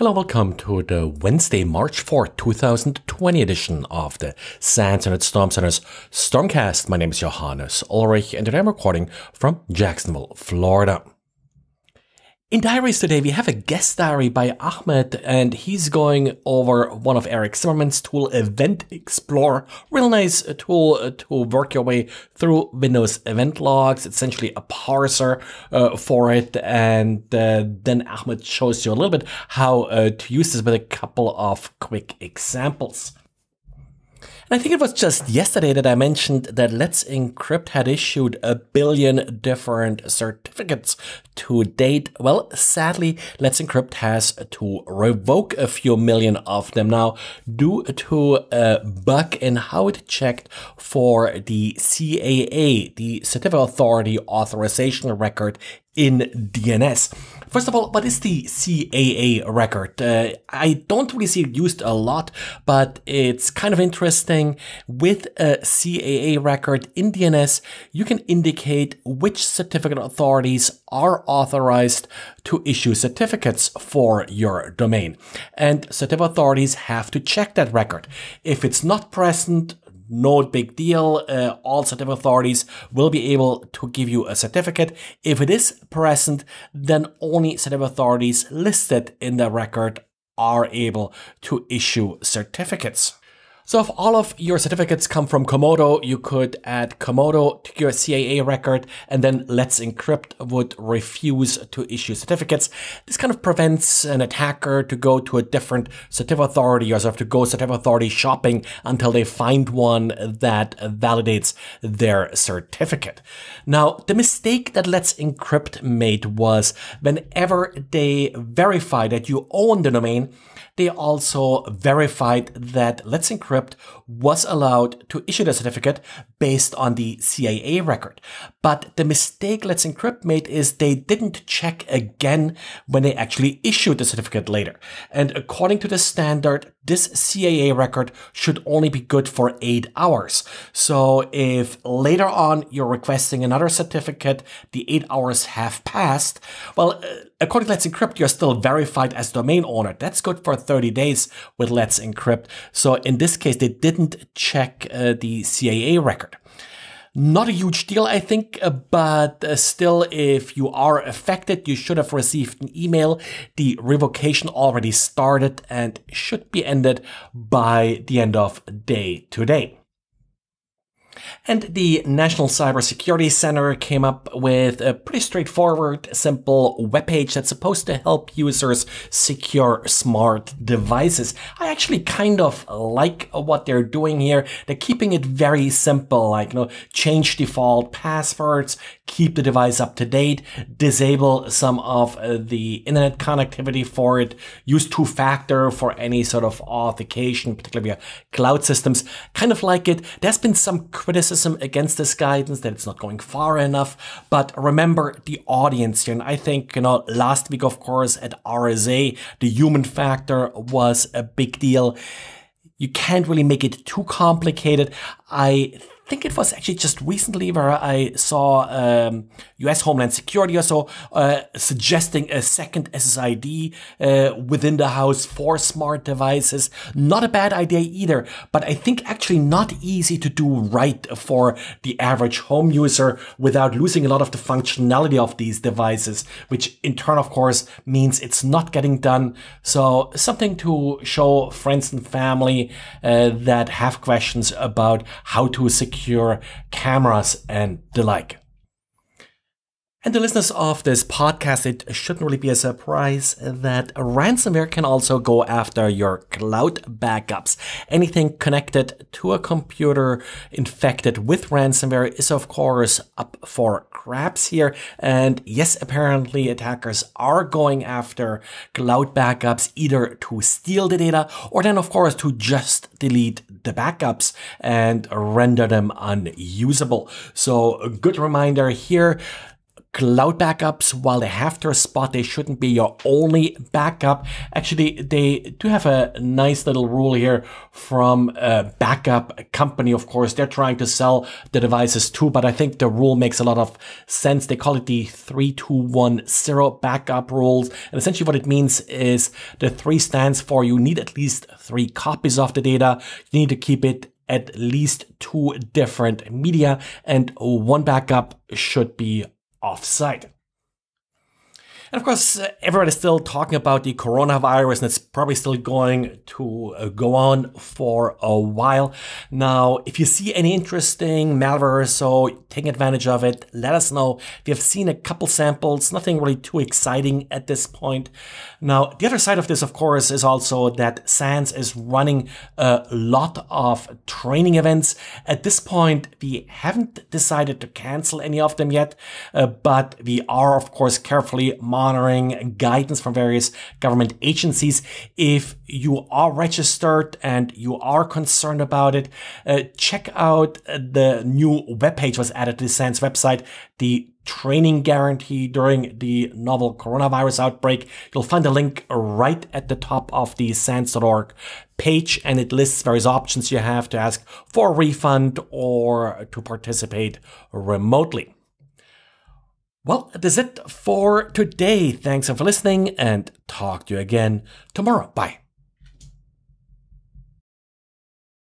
Hello, welcome to the Wednesday, March 4th, 2020 edition of the Santanet Storm Center's Stormcast. My name is Johannes Ulrich, and today I'm recording from Jacksonville, Florida. In Diaries today, we have a guest diary by Ahmed, and he's going over one of Eric Zimmerman's tool, Event Explorer. Real nice tool to work your way through Windows event logs, essentially a parser uh, for it. And uh, then Ahmed shows you a little bit how uh, to use this with a couple of quick examples. I think it was just yesterday that I mentioned that Let's Encrypt had issued a billion different certificates to date. Well, sadly, Let's Encrypt has to revoke a few million of them now due to a bug in how it checked for the CAA, the Certificate Authority Authorization Record in DNS. First of all, what is the CAA record? Uh, I don't really see it used a lot, but it's kind of interesting. With a CAA record in DNS, you can indicate which certificate authorities are authorized to issue certificates for your domain. And certificate authorities have to check that record. If it's not present, no big deal. Uh, all certificate authorities will be able to give you a certificate. If it is present, then only certificate authorities listed in the record are able to issue certificates. So if all of your certificates come from Komodo, you could add Komodo to your CAA record and then Let's Encrypt would refuse to issue certificates. This kind of prevents an attacker to go to a different certificate authority or sort of to go certificate authority shopping until they find one that validates their certificate. Now, the mistake that Let's Encrypt made was whenever they verify that you own the domain, they also verified that Let's Encrypt was allowed to issue the certificate based on the CAA record. But the mistake Let's Encrypt made is they didn't check again when they actually issued the certificate later. And according to the standard, this CAA record should only be good for eight hours. So if later on you're requesting another certificate, the eight hours have passed, well, uh, according to Let's Encrypt, you're still verified as domain owner. That's good for 30 days with Let's Encrypt. So in this case, they didn't check uh, the CAA record. Not a huge deal, I think, uh, but uh, still, if you are affected, you should have received an email. The revocation already started and should be ended by the end of day today. And the National Cybersecurity Center came up with a pretty straightforward, simple webpage that's supposed to help users secure smart devices. I actually kind of like what they're doing here. They're keeping it very simple, like, you know, change default passwords, keep the device up to date, disable some of uh, the internet connectivity for it, use two factor for any sort of authentication, particularly via cloud systems. Kind of like it. There's been some criticism against this guidance that it's not going far enough, but remember the audience here. And I think, you know, last week, of course, at RSA, the human factor was a big deal. You can't really make it too complicated. I think it was actually just recently where I saw um, US Homeland Security also uh, suggesting a second SSID uh, within the house for smart devices. Not a bad idea either, but I think actually not easy to do right for the average home user without losing a lot of the functionality of these devices, which in turn, of course, means it's not getting done. So something to show friends and family uh, that have questions about how to secure secure cameras and the like. And the listeners of this podcast, it shouldn't really be a surprise that ransomware can also go after your cloud backups. Anything connected to a computer infected with ransomware is, of course, up for grabs here. And yes, apparently attackers are going after cloud backups either to steal the data or then, of course, to just delete the backups and render them unusable. So a good reminder here. Cloud backups, while they have their spot, they shouldn't be your only backup. Actually, they do have a nice little rule here from a backup company. Of course, they're trying to sell the devices too, but I think the rule makes a lot of sense. They call it the 3210 backup rules. And essentially what it means is the three stands for you need at least three copies of the data. You need to keep it at least two different media and one backup should be off-site and of course, uh, everybody's everyone is still talking about the coronavirus, and it's probably still going to uh, go on for a while. Now, if you see any interesting malware, so take advantage of it. Let us know. We have seen a couple samples, nothing really too exciting at this point. Now, the other side of this, of course, is also that SANS is running a lot of training events. At this point, we haven't decided to cancel any of them yet, uh, but we are, of course, carefully monitoring honoring guidance from various government agencies. If you are registered and you are concerned about it, uh, check out the new webpage was added to the SANS website, the training guarantee during the novel coronavirus outbreak. You'll find the link right at the top of the SANS.org page and it lists various options you have to ask for a refund or to participate remotely. Well, that is it for today. Thanks for listening and talk to you again tomorrow. Bye.